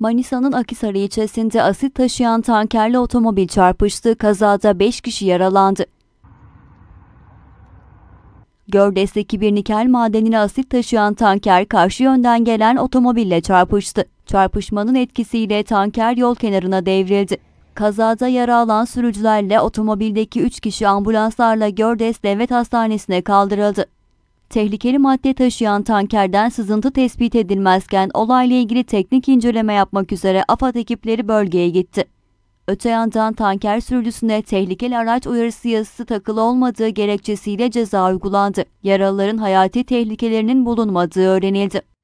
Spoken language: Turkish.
Manisa'nın Akisarı ilçesinde asit taşıyan tankerli otomobil çarpıştı. Kazada 5 kişi yaralandı. Gördes'teki bir nikel madenine asit taşıyan tanker karşı yönden gelen otomobille çarpıştı. Çarpışmanın etkisiyle tanker yol kenarına devrildi. Kazada yara alan sürücülerle otomobildeki 3 kişi ambulanslarla Gördes Devlet Hastanesi'ne kaldırıldı. Tehlikeli madde taşıyan tankerden sızıntı tespit edilmezken olayla ilgili teknik inceleme yapmak üzere AFAD ekipleri bölgeye gitti. Öte yandan tanker sürücüsüne tehlikeli araç uyarısı yazısı takılı olmadığı gerekçesiyle ceza uygulandı. Yaralıların hayati tehlikelerinin bulunmadığı öğrenildi.